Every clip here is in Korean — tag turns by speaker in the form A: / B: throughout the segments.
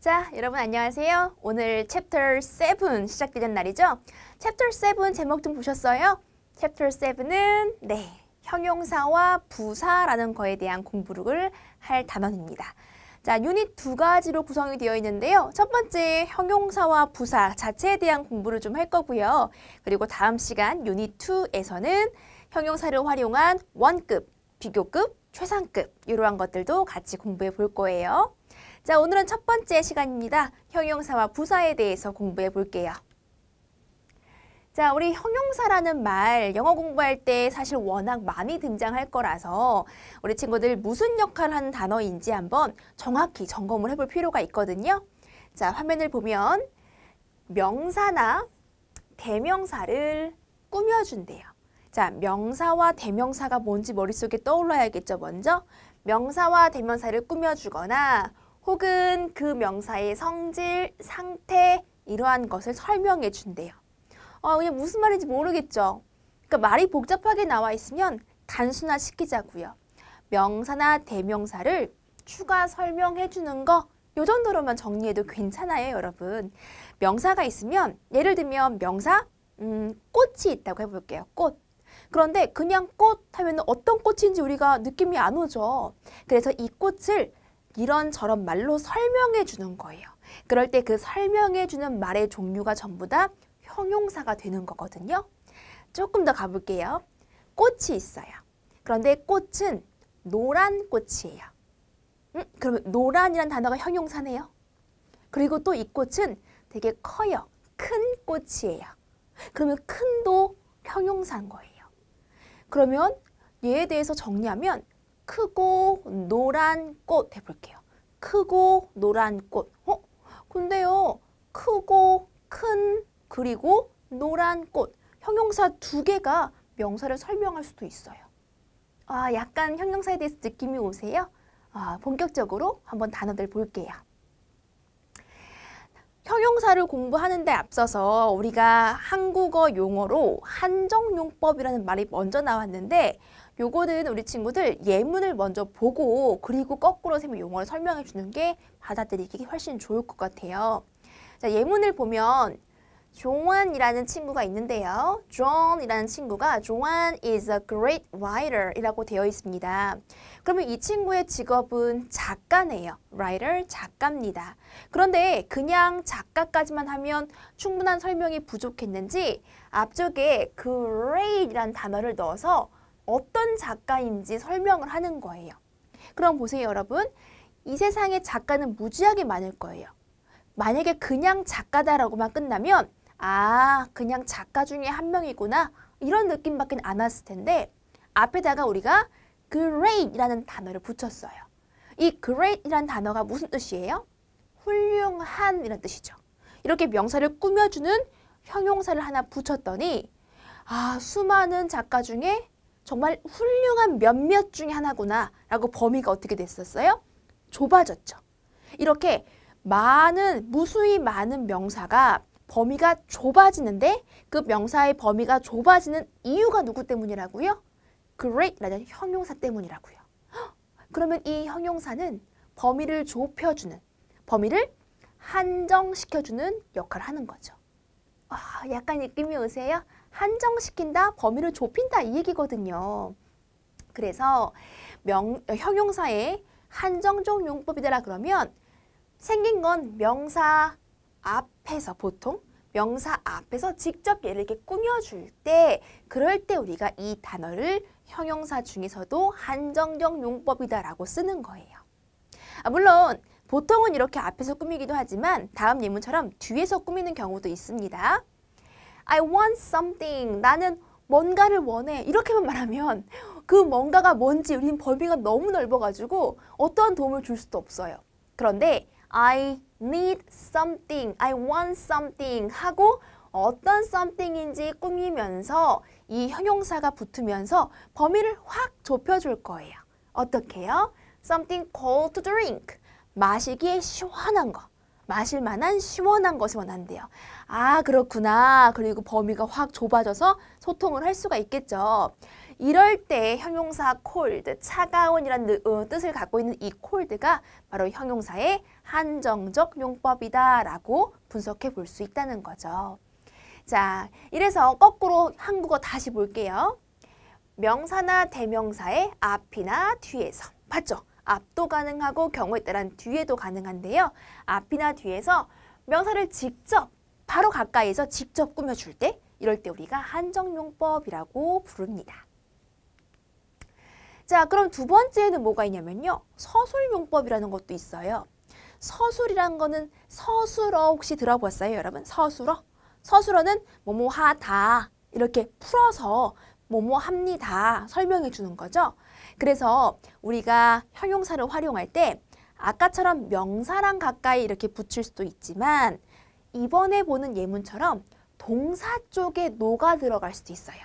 A: 자, 여러분 안녕하세요. 오늘 챕터 7 시작되는 날이죠? 챕터 7 제목 좀 보셨어요? 챕터 7은 네, 형용사와 부사라는 거에 대한 공부를 할 단원입니다. 자, 유닛 두 가지로 구성이 되어 있는데요. 첫 번째, 형용사와 부사 자체에 대한 공부를 좀 할 거고요. 그리고 다음 시간 유닛 2에서는 형용사를 활용한 원급, 비교급, 최상급 이러한 것들도 같이 공부해 볼 거예요. 자, 오늘은 첫 번째 시간입니다. 형용사와 부사에 대해서 공부해 볼게요. 자, 우리 형용사라는 말 영어 공부할 때 사실 워낙 많이 등장할 거라서 우리 친구들 무슨 역할을 하는 단어인지 한번 정확히 점검을 해 볼 필요가 있거든요. 자, 화면을 보면 명사나 대명사를 꾸며준대요. 자, 명사와 대명사가 뭔지 머릿속에 떠올라야겠죠, 먼저? 명사와 대명사를 꾸며주거나 혹은 그 명사의 성질, 상태 이러한 것을 설명해 준대요. 어, 그냥 무슨 말인지 모르겠죠. 그러니까 말이 복잡하게 나와 있으면 단순화시키자고요. 명사나 대명사를 추가 설명해 주는 거 요 정도로만 정리해도 괜찮아요, 여러분. 명사가 있으면 예를 들면 명사 음, 꽃이 있다고 해볼게요. 꽃. 그런데 그냥 꽃 하면 어떤 꽃인지 우리가 느낌이 안 오죠. 그래서 이 꽃을 이런저런 말로 설명해 주는 거예요. 그럴 때 그 설명해 주는 말의 종류가 전부 다 형용사가 되는 거거든요. 조금 더 가볼게요. 꽃이 있어요. 그런데 꽃은 노란 꽃이에요. 음, 그러면 노란이란 단어가 형용사네요. 그리고 또 이 꽃은 되게 커요. 큰 꽃이에요. 그러면 큰도 형용사인 거예요. 그러면 얘에 대해서 정리하면 크고 노란 꽃 해볼게요. 크고 노란 꽃. 어? 근데요. 크고 큰 그리고 노란 꽃. 형용사 두 개가 명사를 설명할 수도 있어요. 아, 약간 형용사에 대해서 느낌이 오세요? 아, 본격적으로 한번 단어들 볼게요. 형용사를 공부하는데 앞서서 우리가 한국어 용어로 한정용법이라는 말이 먼저 나왔는데 요거는 우리 친구들 예문을 먼저 보고 그리고 거꾸로 쌤이 용어를 설명해 주는 게 받아들이기 훨씬 좋을 것 같아요. 자, 예문을 보면 조안이라는 친구가 있는데요. 존이라는 친구가 조안 is a great writer 이라고 되어 있습니다. 그러면 이 친구의 직업은 작가네요. writer, 작가입니다. 그런데 그냥 작가까지만 하면 충분한 설명이 부족했는지 앞쪽에 g r e a t 이란 단어를 넣어서 어떤 작가인지 설명을 하는 거예요. 그럼 보세요, 여러분. 이 세상에 작가는 무지하게 많을 거예요. 만약에 그냥 작가다라고만 끝나면 아, 그냥 작가 중에 한 명이구나 이런 느낌밖에 안 왔을 텐데 앞에다가 우리가 great이라는 단어를 붙였어요. 이 great이라는 단어가 무슨 뜻이에요? 훌륭한 이란 뜻이죠. 이렇게 명사를 꾸며주는 형용사를 하나 붙였더니 아, 수많은 작가 중에 정말 훌륭한 몇몇 중의 하나구나라고 범위가 어떻게 됐었어요? 좁아졌죠. 이렇게 많은 무수히 많은 명사가 범위가 좁아지는데 그 명사의 범위가 좁아지는 이유가 누구 때문이라고요? great라는 형용사 때문이라고요. 그러면 이 형용사는 범위를 좁혀주는, 범위를 한정시켜주는 역할을 하는 거죠. 아, 약간 느낌이 오세요? 한정시킨다, 범위를 좁힌다 이 얘기거든요. 그래서 명, 형용사에 한정적 용법이더라 그러면 생긴 건 명사 앞에서 보통 명사 앞에서 직접 예를 이렇게 꾸며줄 때 그럴 때 우리가 이 단어를 형용사 중에서도 한정적 용법이다라고 쓰는 거예요. 아, 물론 보통은 이렇게 앞에서 꾸미기도 하지만 다음 예문처럼 뒤에서 꾸미는 경우도 있습니다. I want something. 나는 뭔가를 원해. 이렇게만 말하면 그 뭔가가 뭔지 우리는 범위가 너무 넓어가지고 어떠한 도움을 줄 수도 없어요. 그런데 I need something, I want something 하고 어떤 something인지 꾸미면서 이 형용사가 붙으면서 범위를 확 좁혀줄 거예요. 어떻게요? Something cold to drink. 마시기에 시원한 거. 마실 만한 시원한 것이 원한대요. 아 그렇구나. 그리고 범위가 확 좁아져서 소통을 할 수가 있겠죠. 이럴 때 형용사 콜드, 차가운이라는 어, 뜻을 갖고 있는 이콜드가 바로 형용사의 한정적 용법이다라고 분석해 볼 수 있다는 거죠. 자, 이래서 거꾸로 한국어 다시 볼게요. 명사나 대명사의 앞이나 뒤에서. 봤죠? 앞도 가능하고 경우에 따른 뒤에도 가능한데요. 앞이나 뒤에서 명사를 직접 바로 가까이에서 직접 꾸며줄 때 이럴 때 우리가 한정용법이라고 부릅니다. 자, 그럼 두 번째는 뭐가 있냐면요. 서술용법이라는 것도 있어요. 서술이란 거는 서술어 혹시 들어보았어요, 여러분? 서술어? 서술어는 뭐뭐 하다 이렇게 풀어서 뭐뭐 합니다 설명해 주는 거죠. 그래서 우리가 형용사를 활용할 때 아까처럼 명사랑 가까이 이렇게 붙일 수도 있지만 이번에 보는 예문처럼 동사 쪽에 노가 들어갈 수도 있어요.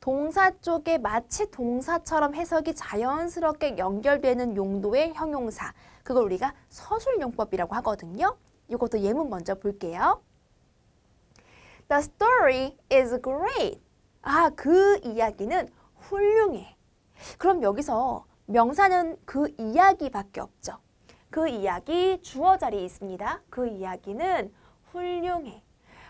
A: 동사 쪽에 마치 동사처럼 해석이 자연스럽게 연결되는 용도의 형용사. 그걸 우리가 서술용법이라고 하거든요. 이것도 예문 먼저 볼게요. The story is great. 아, 그 이야기는 훌륭해. 그럼 여기서 명사는 그 이야기밖에 없죠. 그 이야기 주어 자리에 있습니다. 그 이야기는 훌륭해.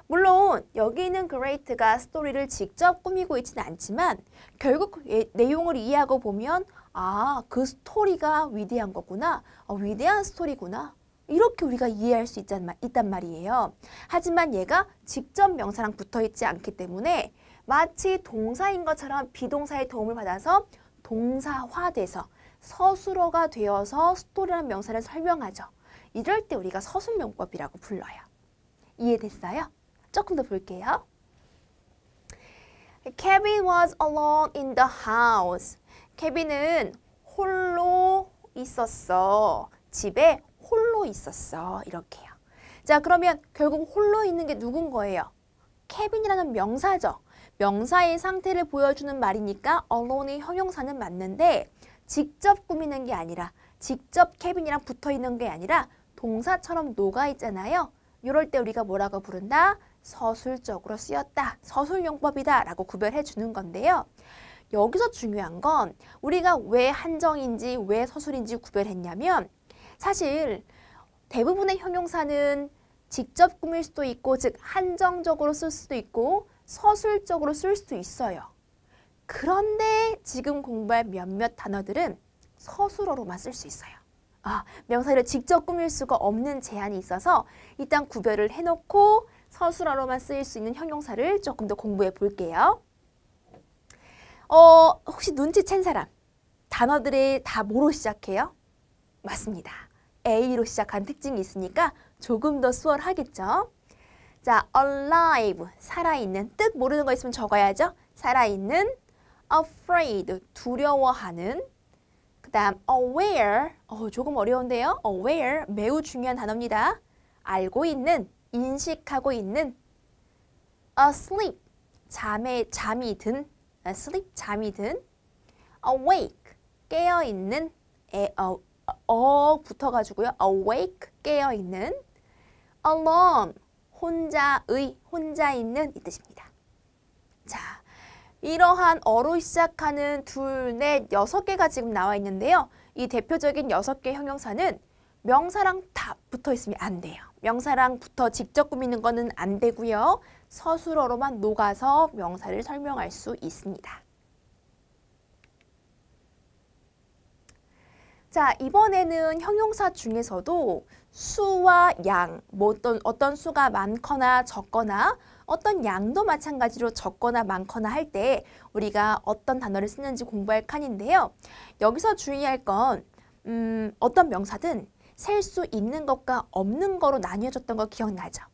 A: 물론 여기 있는 그레이트가 스토리를 직접 꾸미고 있지는 않지만 결국 예, 내용을 이해하고 보면 아, 그 스토리가 위대한 거구나. 어, 위대한 스토리구나. 이렇게 우리가 이해할 수 있단, 말, 있단 말이에요. 하지만 얘가 직접 명사랑 붙어 있지 않기 때문에 마치 동사인 것처럼 비동사의 도움을 받아서 동사화돼서 서술어가 되어서 스토리란 명사를 설명하죠. 이럴 때 우리가 서술명법이라고 불러요. 이해됐어요? 조금 더 볼게요. Kevin was alone in the house. 케빈은 홀로 있었어. 집에 홀로 있었어. 이렇게요. 자, 그러면 결국 홀로 있는 게 누군 거예요? 케빈이라는 명사죠. 명사의 상태를 보여주는 말이니까 언론의 형용사는 맞는데 직접 꾸미는 게 아니라 직접 캐빈이랑 붙어있는 게 아니라 동사처럼 녹아있잖아요. 이럴 때 우리가 뭐라고 부른다? 서술적으로 쓰였다, 서술용법이다 라고 구별해 주는 건데요. 여기서 중요한 건 우리가 왜 한정인지 왜 서술인지 구별했냐면 사실 대부분의 형용사는 직접 꾸밀 수도 있고 즉 한정적으로 쓸 수도 있고 서술적으로 쓸 수도 있어요. 그런데 지금 공부할 몇몇 단어들은 서술어로만 쓸 수 있어요. 아, 명사를 직접 꾸밀 수가 없는 제한이 있어서 일단 구별을 해놓고 서술어로만 쓰일 수 있는 형용사를 조금 더 공부해 볼게요. 어, 혹시 눈치챈 사람, 단어들이 다 뭐로 시작해요? 맞습니다. A로 시작한 특징이 있으니까 조금 더 수월하겠죠? 자, alive, 살아있는. 뜻 모르는 거 있으면 적어야죠. 살아있는. afraid, 두려워하는. 그 다음 aware, 어, 조금 어려운데요. aware, 매우 중요한 단어입니다. 알고 있는, 인식하고 있는. asleep, 잠에, 잠이 든. asleep, 잠이 든. awake, 깨어있는. 에, 어, 어, 어 붙어가지고요. awake, 깨어있는. alarm, 혼자의, 혼자 있는 이 뜻입니다. 자, 이러한 어로 시작하는 둘, 넷, 여섯 개가 지금 나와 있는데요. 이 대표적인 여섯 개 형용사는 명사랑 다 붙어 있으면 안 돼요. 명사랑 붙어 직접 꾸미는 거는 안 되고요. 서술어로만 녹아서 명사를 설명할 수 있습니다. 자, 이번에는 형용사 중에서도 수와 양, 뭐 어떤, 어떤 수가 많거나 적거나 어떤 양도 마찬가지로 적거나 많거나 할 때 우리가 어떤 단어를 쓰는지 공부할 칸인데요. 여기서 주의할 건 음, 어떤 명사든 셀 수 있는 것과 없는 거로 나뉘어졌던 거 기억나죠?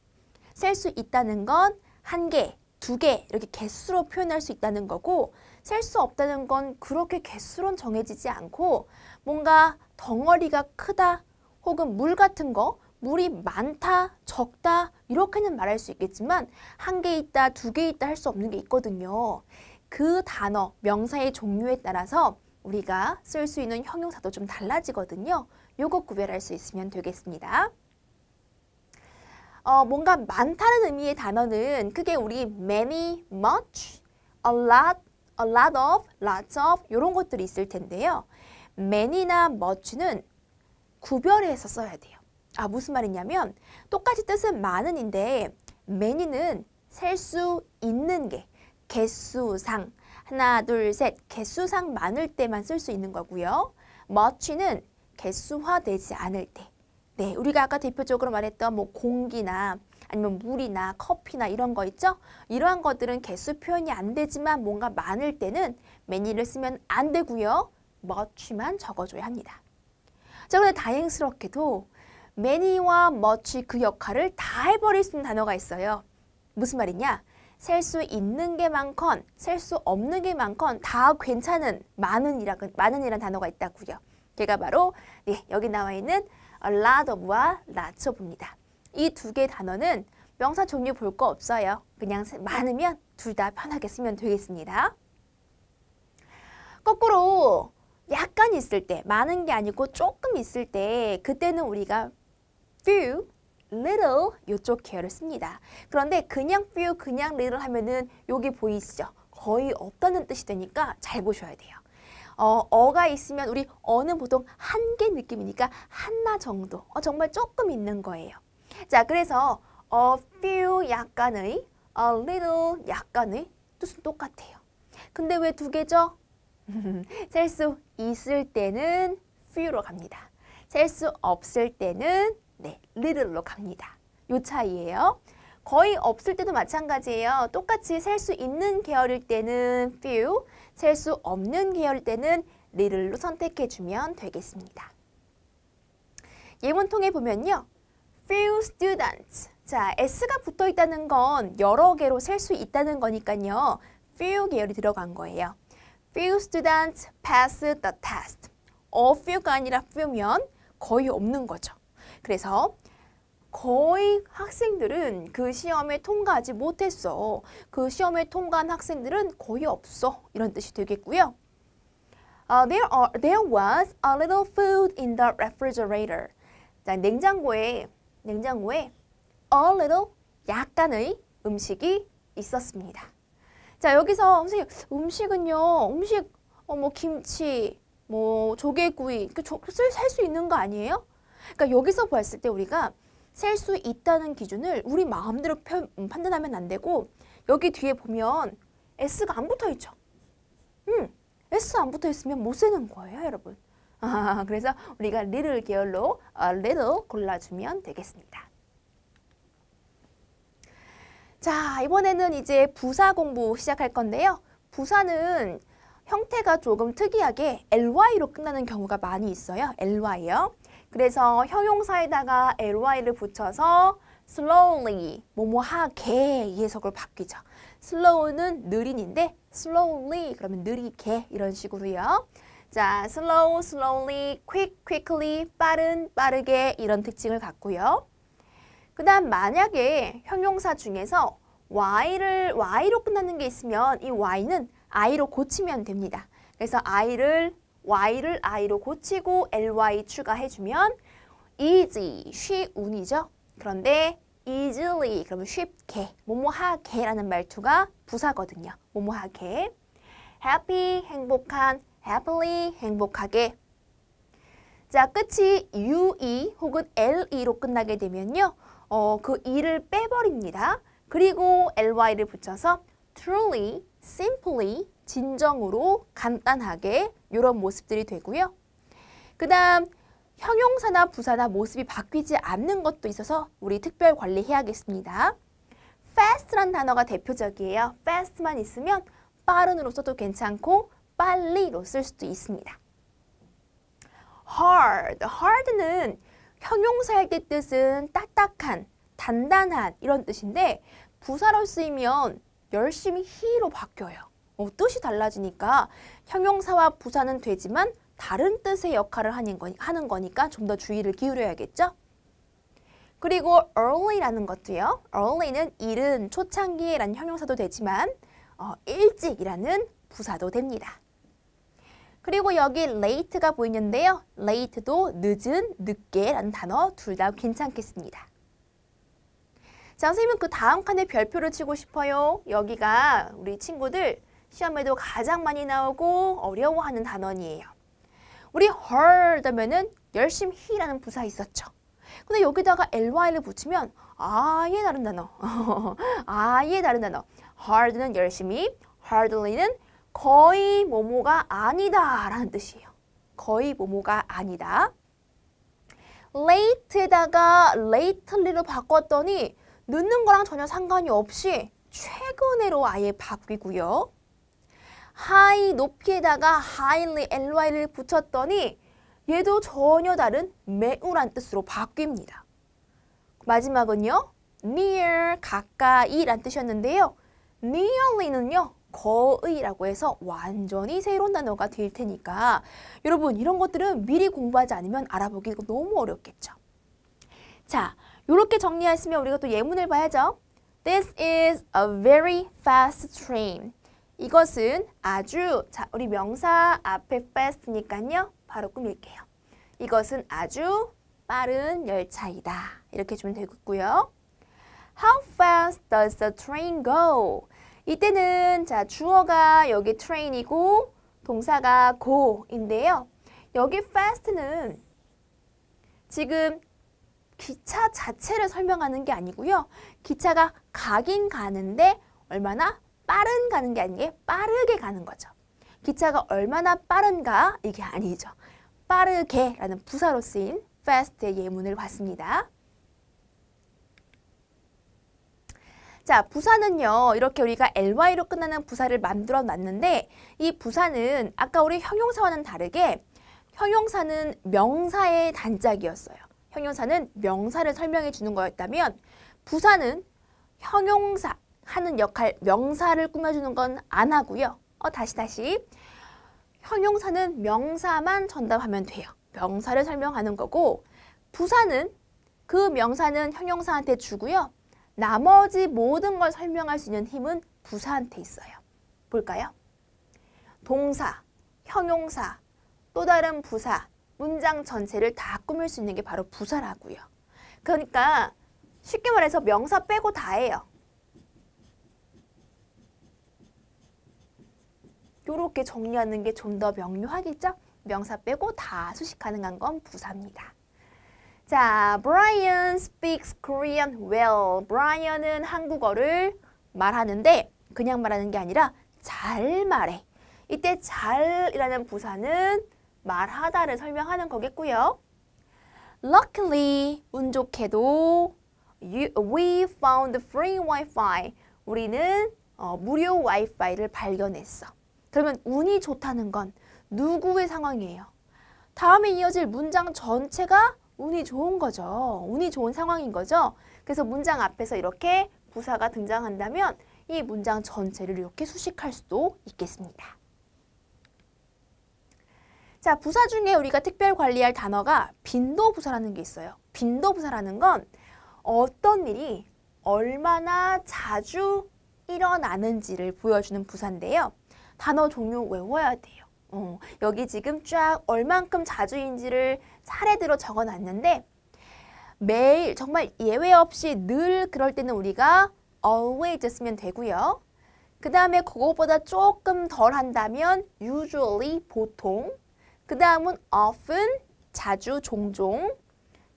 A: 셀 수 있다는 건 한 개, 두 개 이렇게 개수로 표현할 수 있다는 거고 셀 수 없다는 건 그렇게 개수론 정해지지 않고 뭔가 덩어리가 크다, 혹은 물 같은 거 물이 많다, 적다 이렇게는 말할 수 있겠지만 한 개 있다, 두 개 있다 할 수 없는 게 있거든요. 그 단어, 명사의 종류에 따라서 우리가 쓸 수 있는 형용사도 좀 달라지거든요. 요거 구별할 수 있으면 되겠습니다. 어, 뭔가 많다는 의미의 단어는 크게 우리 many, much, a lot, a lot of, lots of 이런 것들이 있을 텐데요. many나 much는 구별해서 써야 돼요. 아 무슨 말이냐면 똑같이 뜻은 많은인데 many는 셀 수 있는 게 개수상 하나 둘 셋 개수상 많을 때만 쓸 수 있는 거고요. much는 개수화되지 않을 때. 네, 우리가 아까 대표적으로 말했던 뭐 공기나 아니면 물이나 커피나 이런 거 있죠? 이러한 것들은 개수 표현이 안 되지만 뭔가 많을 때는 many를 쓰면 안 되고요. much만 적어줘야 합니다. 자, 그런데 다행스럽게도 many와 much 그 역할을 다 해버릴 수 있는 단어가 있어요. 무슨 말이냐? 셀 수 있는 게 많건, 셀 수 없는 게 많건 다 괜찮은 많은이라, 많은이란 단어가 있다고요. 걔가 바로 네, 여기 나와 있는 a 어, lot of와 lots of입니다. 이 두개 단어는 명사 종류 볼 거 없어요. 그냥 많으면 둘 다 편하게 쓰면 되겠습니다. 있을 때, 많은 게 아니고 조금 있을 때 그때는 우리가 few, little 요쪽 계열을 씁니다. 그런데 그냥 few, 그냥 little 하면은 여기 보이시죠? 거의 없다는 뜻이 되니까 잘 보셔야 돼요. 어, 어가 있으면 우리 어는 보통 한 개 느낌이니까 하나 정도, 어, 정말 조금 있는 거예요. 자, 그래서 a 어, few 약간의, a 어, little 약간의 뜻은 똑같아요. 근데 왜 두 개죠? 셀수 있을 때는 few로 갑니다. 셀 수 없을 때는 네, little로 갑니다. 요 차이예요. 거의 없을 때도 마찬가지예요. 똑같이 셀 수 있는 계열일 때는 few, 셀 수 없는 계열일 때는 little로 선택해주면 되겠습니다. 예문 통해 보면요. few students. 자, s가 붙어 있다는 건 여러 개로 셀 수 있다는 거니까요. few 계열이 들어간 거예요. Few students pass the test. 어 few가 아니라 few면 거의 없는 거죠. 그래서 거의 학생들은 그 시험에 통과하지 못했어. 그 시험에 통과한 학생들은 거의 없어. 이런 뜻이 되겠고요. Uh, there, are, there was a little food in the refrigerator. 자, 냉장고에, 냉장고에 a little 약간의 음식이 있었습니다. 자 여기서 선생님 음식은요 음식 어, 뭐 김치 뭐 조개구이 그쓸수 있는 거 아니에요? 그러니까 여기서 봤을 때 우리가 셀 수 있다는 기준을 우리 마음대로 편, 음, 판단하면 안 되고 여기 뒤에 보면 S가 안 붙어 있죠. 음, S 안 붙어 있으면 못 세는 거예요, 여러분. 아, 그래서 우리가 little 계열로 a 어, little 골라주면 되겠습니다. 자, 이번에는 이제 부사 공부 시작할 건데요. 부사는 형태가 조금 특이하게 ly로 끝나는 경우가 많이 있어요. ly요. 그래서 형용사에다가 ly를 붙여서 slowly, 뭐 뭐하게 해석을 바뀌죠. slow는 느린인데 slowly 그러면 느리게 이런 식으로요. 자, slow, slowly, quick, quickly, 빠른, 빠르게 이런 특징을 갖고요. 그 다음 만약에 형용사 중에서 y를 y로 끝나는 게 있으면 이 y는 i로 고치면 됩니다. 그래서 i를 y를 i로 고치고 ly 추가해주면 easy, 쉬운이죠. 그런데 easily 그러면 쉽게 뭐뭐하게라는 말투가 부사거든요. 뭐뭐하게 happy 행복한 happily 행복하게 자 끝이 ue 혹은 le로 끝나게 되면요. 어, 그 e를 빼버립니다. 그리고 ly를 붙여서 truly, simply, 진정으로, 간단하게 이런 모습들이 되고요. 그 다음 형용사나 부사나 모습이 바뀌지 않는 것도 있어서 우리 특별 관리해야겠습니다. fast란 단어가 대표적이에요. fast만 있으면 빠른으로 써도 괜찮고 빨리로 쓸 수도 있습니다. hard, hard는 형용사일 때 뜻은 딱딱한, 단단한 이런 뜻인데 부사로 쓰이면 열심히 히로 바뀌어요. 어, 뜻이 달라지니까 형용사와 부사는 되지만 다른 뜻의 역할을 하는 거니까 좀 더 주의를 기울여야겠죠? 그리고 early라는 것도요. early는 이른, 초창기라는 형용사도 되지만 어, 일찍이라는 부사도 됩니다. 그리고 여기 late가 보이는데요. late도 늦은, 늦게라는 단어 둘 다 괜찮겠습니다. 자, 선생님은 그 다음 칸에 별표를 치고 싶어요. 여기가 우리 친구들 시험에도 가장 많이 나오고 어려워하는 단어이에요 우리 heard 하면은 열심히 라는 부사 있었죠. 근데 여기다가 ly를 붙이면 아예 다른 단어. 아예 다른 단어. hard는 열심히, hardly는 거의 뭐뭐가 아니다 라는 뜻이에요. 거의 뭐뭐가 아니다. late에다가 lately로 바꿨더니 늦는 거랑 전혀 상관이 없이 최근에로 아예 바뀌고요. high 높이에다가 highly ly를 붙였더니 얘도 전혀 다른 매우란 뜻으로 바뀝니다. 마지막은요. near 가까이란 뜻이었는데요. nearly는요. 거의라고 해서 완전히 새로운 단어가 될 테니까 여러분 이런 것들은 미리 공부하지 않으면 알아보기 너무 어렵겠죠. 자, 이렇게 정리했으면 우리가 또 예문을 봐야죠. This is a very fast train. 이것은 아주 자 우리 명사 앞에 fast니까요. 바로 꾸밀게요. 이것은 아주 빠른 열차이다. 이렇게 주면 되겠고요. How fast does the train go? 이때는 자 주어가 여기 train이고 동사가 go인데요. 여기 fast는 지금 기차 자체를 설명하는 게 아니고요. 기차가 가긴 가는데 얼마나 빠른 가는 게 아닌 게 빠르게 가는 거죠. 기차가 얼마나 빠른가 이게 아니죠. 빠르게라는 부사로 쓰인 fast의 예문을 봤습니다. 자, 부사는요. 이렇게 우리가 ly로 끝나는 부사를 만들어 놨는데 이 부사는 아까 우리 형용사와는 다르게 형용사는 명사의 단짝이었어요. 형용사는 명사를 설명해 주는 거였다면 부사는 형용사 하는 역할, 명사를 꾸며주는 건 안 하고요. 어, 다시 다시. 형용사는 명사만 전담하면 돼요. 명사를 설명하는 거고 부사는 그 명사는 형용사한테 주고요. 나머지 모든 걸 설명할 수 있는 힘은 부사한테 있어요. 볼까요? 동사, 형용사, 또 다른 부사, 문장 전체를 다 꾸밀 수 있는 게 바로 부사라고요. 그러니까 쉽게 말해서 명사 빼고 다예요. 이렇게 정리하는 게 좀 더 명료하겠죠? 명사 빼고 다 수식 가능건 부사입니다. 자, Brian speaks Korean well. Brian은 한국어를 말하는데 그냥 말하는 게 아니라 잘 말해. 이때 잘이라는 부사는 말하다를 설명하는 거겠고요. Luckily, 운 좋게도 you, we found free Wi-Fi. 우리는 어, 무료 와이파이를 발견했어. 그러면 운이 좋다는 건 누구의 상황이에요? 다음에 이어질 문장 전체가 운이 좋은 거죠. 운이 좋은 상황인 거죠. 그래서 문장 앞에서 이렇게 부사가 등장한다면 이 문장 전체를 이렇게 수식할 수도 있겠습니다. 자, 부사 중에 우리가 특별 관리할 단어가 빈도 부사라는 게 있어요. 빈도 부사라는 건 어떤 일이 얼마나 자주 일어나는지를 보여주는 부사인데요. 단어 종류 외워야 돼요. 어, 여기 지금 쫙 얼만큼 자주인지를 사례대로 적어놨는데 매일 정말 예외 없이 늘 그럴 때는 우리가 always 쓰면 되고요. 그 다음에 그것보다 조금 덜 한다면 usually 보통 그 다음은 often 자주 종종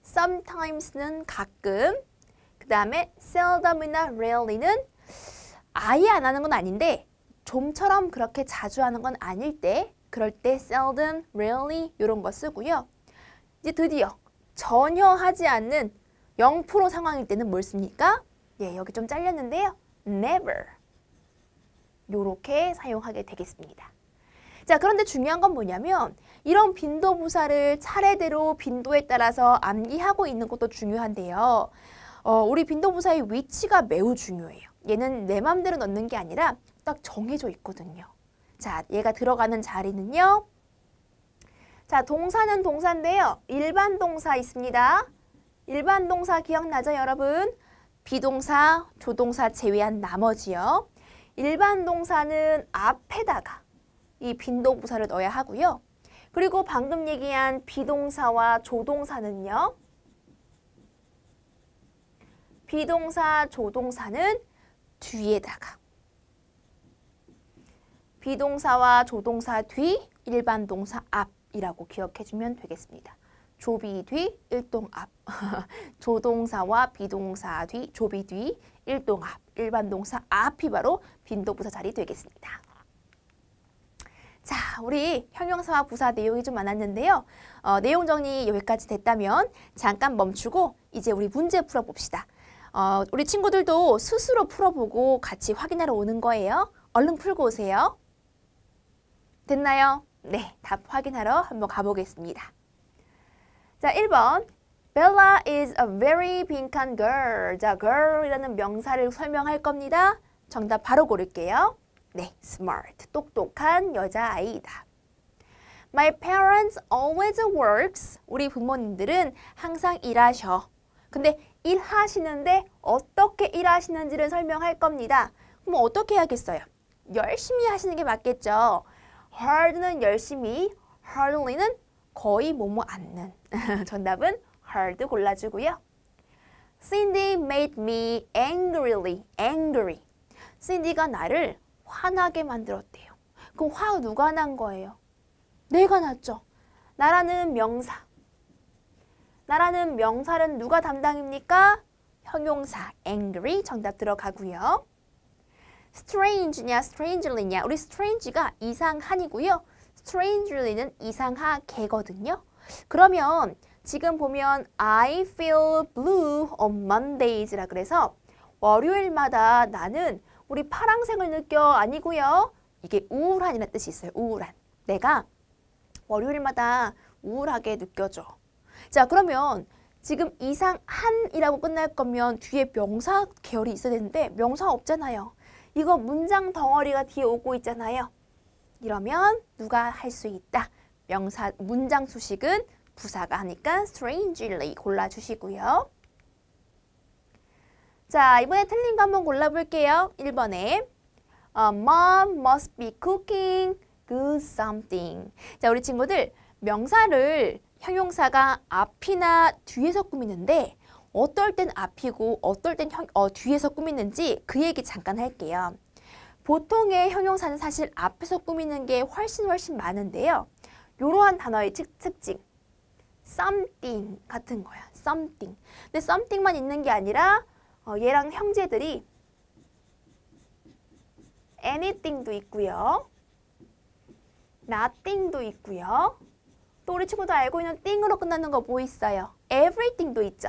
A: sometimes는 가끔 그 다음에 seldom이나 rarely는 아예 안 하는 건 아닌데 좀처럼 그렇게 자주 하는 건 아닐 때 그럴 때 seldom, rarely 이런 거 쓰고요. 이제 드디어 전혀 하지 않는 0% 상황일 때는 뭘 씁니까? 예, 여기 좀 잘렸는데요. never 이렇게 사용하게 되겠습니다. 자, 그런데 중요한 건 뭐냐면 이런 빈도 부사를 차례대로 빈도에 따라서 암기하고 있는 것도 중요한데요. 어, 우리 빈도 부사의 위치가 매우 중요해요. 얘는 내 맘대로 넣는 게 아니라 딱 정해져 있거든요. 자, 얘가 들어가는 자리는요. 자, 동사는 동사인데요. 일반 동사 있습니다. 일반 동사 기억나죠, 여러분? 비동사, 조동사 제외한 나머지요. 일반 동사는 앞에다가 이 빈도부사를 넣어야 하고요. 그리고 방금 얘기한 비동사와 조동사는요. 비동사, 조동사는 뒤에다가 비동사와 조동사 뒤, 일반 동사 앞이라고 기억해주면 되겠습니다. 조비 뒤, 일동 앞. 조동사와 비동사 뒤, 조비 뒤, 일동 앞. 일반 동사 앞이 바로 빈도부사 자리 되겠습니다. 자, 우리 형용사와 부사 내용이 좀 많았는데요. 어, 내용 정리 여기까지 됐다면 잠깐 멈추고 이제 우리 문제 풀어봅시다. 어, 우리 친구들도 스스로 풀어보고 같이 확인하러 오는 거예요. 얼른 풀고 오세요. 됐나요? 네, 답 확인하러 한번 가보겠습니다. 자, 1번. Bella is a very 빈칸 girl. 자, girl이라는 명사를 설명할 겁니다. 정답 바로 고를게요. 네, smart, 똑똑한 여자아이다. My parents always works. 우리 부모님들은 항상 일하셔. 근데 일하시는데 어떻게 일하시는지를 설명할 겁니다. 그럼 어떻게 해야겠어요? 열심히 하시는 게 맞겠죠. hard는 열심히, hardly는 거의 뭐 뭐 않는. 정답은 hard 골라주고요. Cindy made me angrily, angry. Cindy가 나를 화나게 만들었대요. 그럼 화 누가 난 거예요? 내가 났죠. 나라는 명사. 나라는 명사는 누가 담당입니까? 형용사 angry 정답 들어가고요. strange냐 strangely냐 우리 strange가 이상한이고요. strangely는 이상하게거든요. 그러면 지금 보면 I feel blue on Mondays라 그래서 월요일마다 나는 우리 파랑색을 느껴 아니고요. 이게 우울한이라는 뜻이 있어요. 우울한. 내가 월요일마다 우울하게 느껴져. 자 그러면 지금 이상한이라고 끝날 거면 뒤에 명사 계열이 있어야 되는데 명사 없잖아요. 이거 문장 덩어리가 뒤에 오고 있잖아요. 이러면 누가 할 수 있다. 명사 문장 수식은 부사가 하니까 strangely 골라주시고요. 자, 이번에 틀린 거 한번 골라볼게요. 1번에 uh, 어, Mom must be cooking good something. 자, 우리 친구들 명사를 형용사가 앞이나 뒤에서 꾸미는데 어떨 땐 앞이고 어떨 땐 형, 어, 뒤에서 꾸미는지 그 얘기 잠깐 할게요. 보통의 형용사는 사실 앞에서 꾸미는 게 훨씬 훨씬 많은데요. 이러한 단어의 특, 특징. something 같은 거야. something. 근데 something만 있는 게 아니라 어, 얘랑 형제들이 anything도 있고요. nothing도 있고요. 또 우리 친구도 알고 있는 띵으로 끝나는 거 뭐 있어요? everything도 있죠.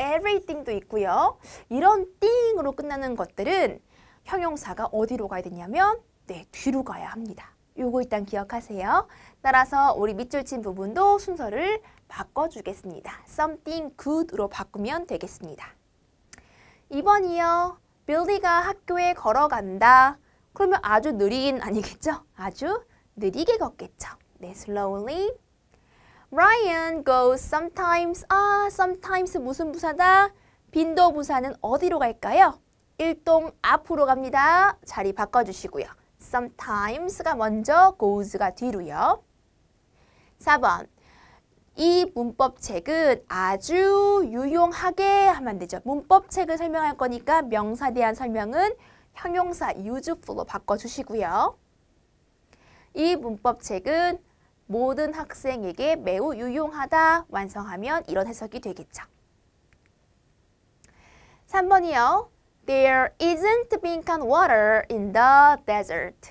A: everything도 있고요. 이런 띵으로 끝나는 것들은 형용사가 어디로 가야 되냐면 네, 뒤로 가야 합니다. 요거 일단 기억하세요. 따라서 우리 밑줄 친 부분도 순서를 바꿔주겠습니다. something good로 바꾸면 되겠습니다. 2번이요. 빌리가 학교에 걸어간다. 그러면 아주 느린 아니겠죠? 아주 느리게 걷겠죠. 네, slowly Ryan goes sometimes. 아, sometimes 무슨 부사다? 빈도 부사는 어디로 갈까요? 일동 앞으로 갑니다. 자리 바꿔주시고요. Sometimes가 먼저, goes가 뒤로요. 4번. 이 문법책은 아주 유용하게 하면 되죠. 문법책을 설명할 거니까 명사에 대한 설명은 형용사 useful로 바꿔주시고요. 이 문법책은 모든 학생에게 매우 유용하다 완성하면 이런 해석이 되겠죠. 3번이요. There isn't 빈칸 water in the desert.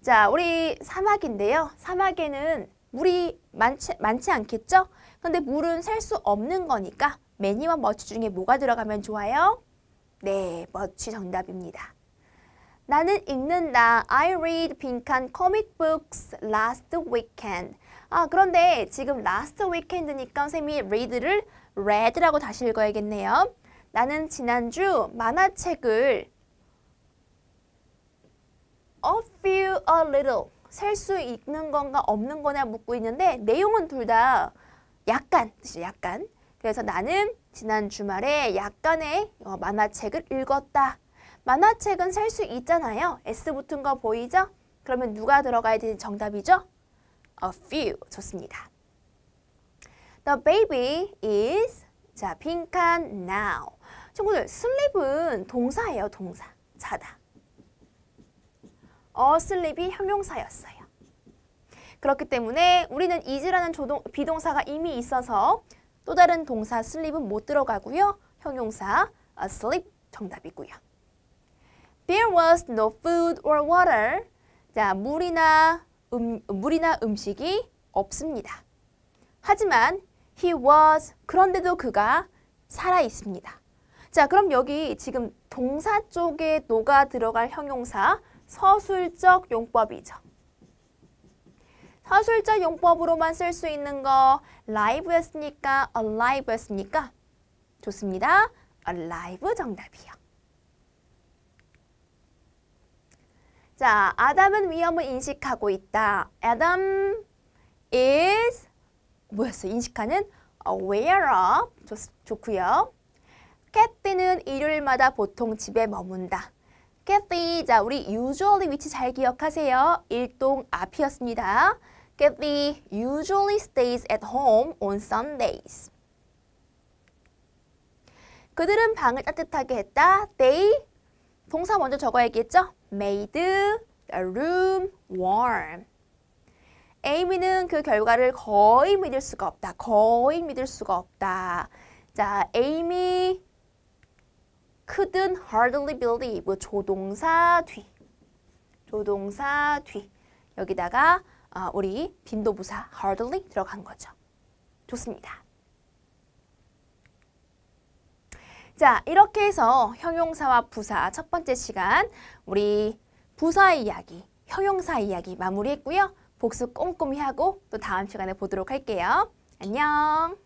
A: 자, 우리 사막인데요. 사막에는 물이 많지, 많지 않겠죠? 근데 물은 살 수 없는 거니까 매니와 머치 중에 뭐가 들어가면 좋아요? 네, 머치 정답입니다. 나는 읽는다. I read 빈칸 comic books last weekend. 아, 그런데 지금 last weekend니까 쌤이 read를 read라고 다시 읽어야겠네요. 나는 지난주 만화책을 a few, a little 셀수 있는 건가 없는 거냐 묻고 있는데 내용은 둘 다 약간 뜻이 약간 그래서 나는 지난 주말에 약간의 어, 만화책을 읽었다 만화책은 살 수 있잖아요. S 붙은 거 보이죠? 그러면 누가 들어가야 되는 정답이죠? A few 좋습니다. The baby is 자 빈칸 now. 친구들 sleep은 동사예요. 동사 자다. A sleep이 형용사였어요. 그렇기 때문에 우리는 is라는 조동, 비동사가 이미 있어서 또 다른 동사 sleep은 못 들어가고요. 형용사 asleep 정답이고요. There was no food or water. 자, 물이나 음, 물이나 음식이 없습니다. 하지만 he was 그런데도 그가 살아 있습니다. 자, 그럼 여기 지금 동사 쪽에 녹아 들어갈 형용사 서술적 용법이죠. 서술적 용법으로만 쓸 수 있는 거 live였으니까 alive였으니까 좋습니다. alive 정답이요. 자, 아담은 위험을 인식하고 있다. Adam is 뭐였어? 인식하는 aware of 좋, 좋고요. Kathy는 일요일마다 보통 집에 머문다. Kathy, 자 우리 usually 위치 잘 기억하세요. 일동 앞이었습니다. Kathy usually stays at home on Sundays. 그들은 방을 따뜻하게 했다. They 동사 먼저 적어야겠죠? made the room warm. 에이미는 그 결과를 거의 믿을 수가 없다. 거의 믿을 수가 없다. 자, 에이미 couldn't hardly believe 뭐 조동사 뒤 조동사 뒤 여기다가 아, 우리 빈도부사 hardly 들어간 거죠. 좋습니다. 자, 이렇게 해서 형용사와 부사 첫 번째 시간 우리 부사 이야기, 형용사 이야기 마무리했고요. 복습 꼼꼼히 하고 또 다음 시간에 보도록 할게요. 안녕!